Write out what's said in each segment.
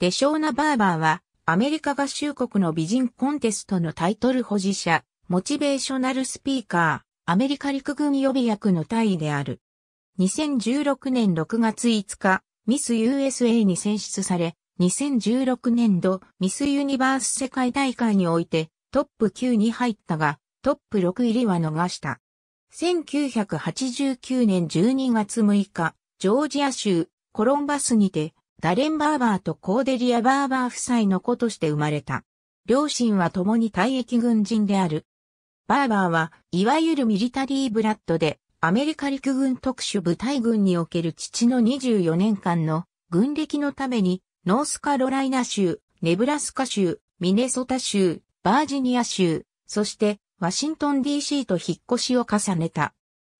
デショーナ・バーバーは、アメリカ合衆国の美人コンテストのタイトル保持者、モチベーショナルスピーカー、アメリカ陸軍予備役の大尉である。2016年6月5日、ミス USA に選出され、2016年度ミスユニバース世界大会においてトップ9に入ったが、トップ6入りは逃した。1989年12月6日、ジョージア州コロンバスにてダレン・バーバーとコーデリア・バーバー夫妻の子として生まれた。両親は共に退役軍人である。バーバーは、いわゆるミリタリーブラッドで、アメリカ陸軍特殊部隊軍における父の24年間の軍歴のために、ノースカロライナ州、ネブラスカ州、ミネソタ州、バージニア州、そしてワシントン DC と引っ越しを重ねた。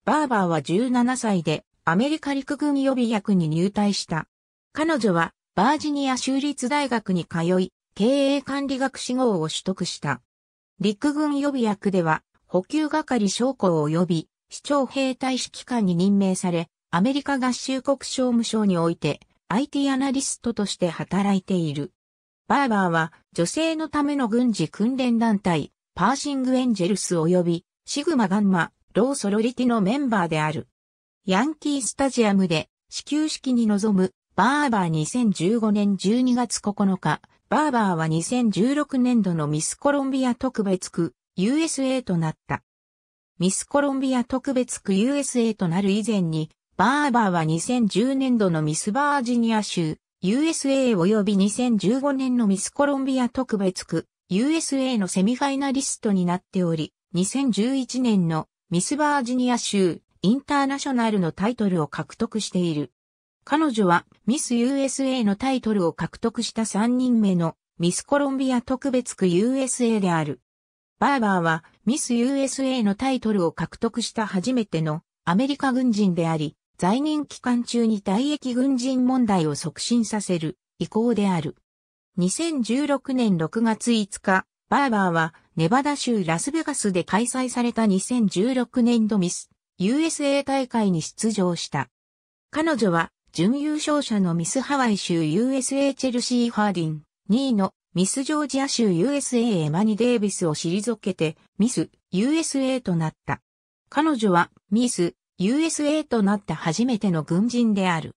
バーバーは17歳でアメリカ陸軍予備役に入隊した。彼女はバージニア州立大学に通い、経営管理学士号を取得した。陸軍予備役では、補給係将校及び、市長兵隊指揮官に任命され、アメリカ合衆国商務省において、IT アナリストとして働いている。バーバーは、女性のための軍事訓練団体、パーシングエンジェルス及び、シグマガンマ、ローソロリティのメンバーである。ヤンキースタジアムで、始球式に臨むバーバー2015年12月9日、バーバーは2016年度のミスコロンビア特別区 USA となった。ミスコロンビア特別区 USA となる以前に、バーバーは2010年度のミスバージニア州 USA 及び2015年のミスコロンビア特別区 USA のセミファイナリストになっており、2011年のミスバージニア州インターナショナルのタイトルを獲得している。彼女はミス USA のタイトルを獲得した3人目のミスコロンビア特別区 USA である。バーバーはミス USA のタイトルを獲得した初めてのアメリカ軍人であり、在任期間中に退役軍人問題を促進させる意向である。2016年6月5日、バーバーはネバダ州ラスベガスで開催された2016年度ミス USA 大会に出場した。彼女は準優勝者のミスハワイ州 USA チェルシー・ハーディン、2位のミスジョージア州 USA エマニ・デイビスを退けてミス USA となった。彼女はミス USA となった初めての軍人である。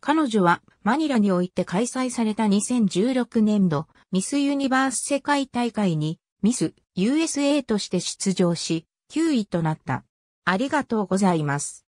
彼女はマニラにおいて開催された2016年度ミスユニバース世界大会にミス USA として出場し9位となった。ありがとうございます。